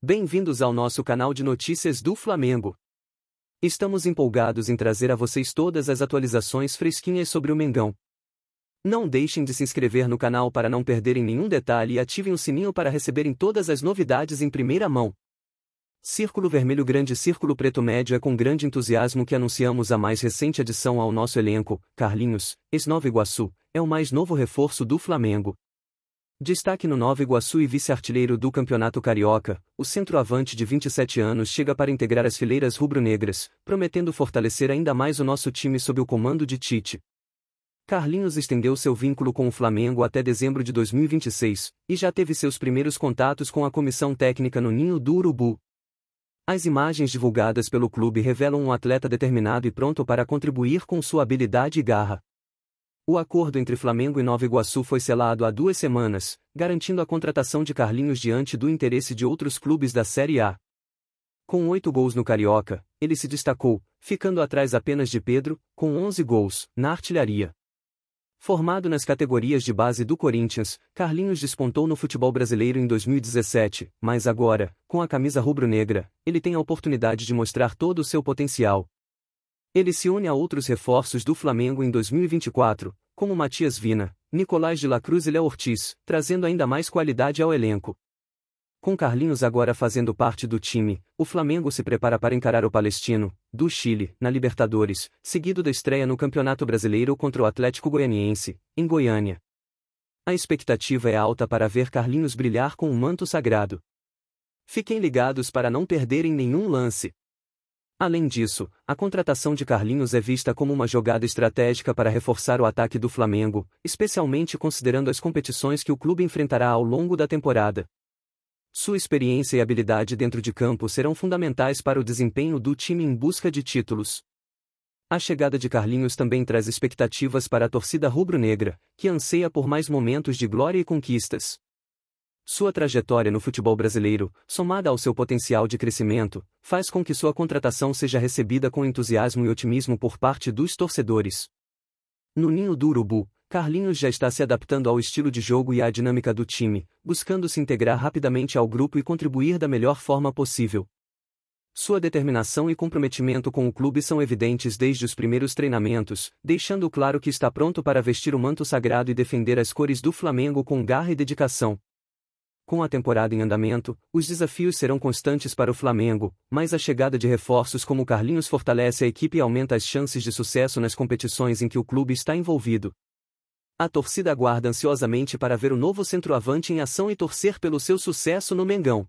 Bem-vindos ao nosso canal de notícias do Flamengo. Estamos empolgados em trazer a vocês todas as atualizações fresquinhas sobre o Mengão. Não deixem de se inscrever no canal para não perderem nenhum detalhe e ativem o sininho para receberem todas as novidades em primeira mão. Círculo Vermelho Grande Círculo Preto Médio é com grande entusiasmo que anunciamos a mais recente adição ao nosso elenco, Carlinhos, ex-Nova Iguaçu, é o mais novo reforço do Flamengo, Destaque no Nova Iguaçu e vice-artilheiro do Campeonato Carioca, o centroavante de 27 anos chega para integrar as fileiras rubro-negras, prometendo fortalecer ainda mais o nosso time sob o comando de Tite. Carlinhos estendeu seu vínculo com o Flamengo até dezembro de 2026 e já teve seus primeiros contatos com a comissão técnica no Ninho do Urubu. As imagens divulgadas pelo clube revelam um atleta determinado e pronto para contribuir com sua habilidade e garra. O acordo entre Flamengo e Nova Iguaçu foi selado há duas semanas, garantindo a contratação de Carlinhos diante do interesse de outros clubes da Série A. Com oito gols no Carioca, ele se destacou, ficando atrás apenas de Pedro, com onze gols, na artilharia. Formado nas categorias de base do Corinthians, Carlinhos despontou no futebol brasileiro em 2017, mas agora, com a camisa rubro-negra, ele tem a oportunidade de mostrar todo o seu potencial, ele se une a outros reforços do Flamengo em 2024, como Matias Vina, Nicolás de la Cruz e Léo Ortiz, trazendo ainda mais qualidade ao elenco. Com Carlinhos agora fazendo parte do time, o Flamengo se prepara para encarar o Palestino, do Chile, na Libertadores, seguido da estreia no Campeonato Brasileiro contra o Atlético Goianiense, em Goiânia. A expectativa é alta para ver Carlinhos brilhar com o um manto sagrado. Fiquem ligados para não perderem nenhum lance. Além disso, a contratação de Carlinhos é vista como uma jogada estratégica para reforçar o ataque do Flamengo, especialmente considerando as competições que o clube enfrentará ao longo da temporada. Sua experiência e habilidade dentro de campo serão fundamentais para o desempenho do time em busca de títulos. A chegada de Carlinhos também traz expectativas para a torcida rubro-negra, que anseia por mais momentos de glória e conquistas. Sua trajetória no futebol brasileiro, somada ao seu potencial de crescimento, faz com que sua contratação seja recebida com entusiasmo e otimismo por parte dos torcedores. No ninho do Urubu, Carlinhos já está se adaptando ao estilo de jogo e à dinâmica do time, buscando se integrar rapidamente ao grupo e contribuir da melhor forma possível. Sua determinação e comprometimento com o clube são evidentes desde os primeiros treinamentos, deixando claro que está pronto para vestir o manto sagrado e defender as cores do Flamengo com garra e dedicação com a temporada em andamento, os desafios serão constantes para o Flamengo, mas a chegada de reforços como Carlinhos fortalece a equipe e aumenta as chances de sucesso nas competições em que o clube está envolvido. A torcida aguarda ansiosamente para ver o novo centroavante em ação e torcer pelo seu sucesso no Mengão.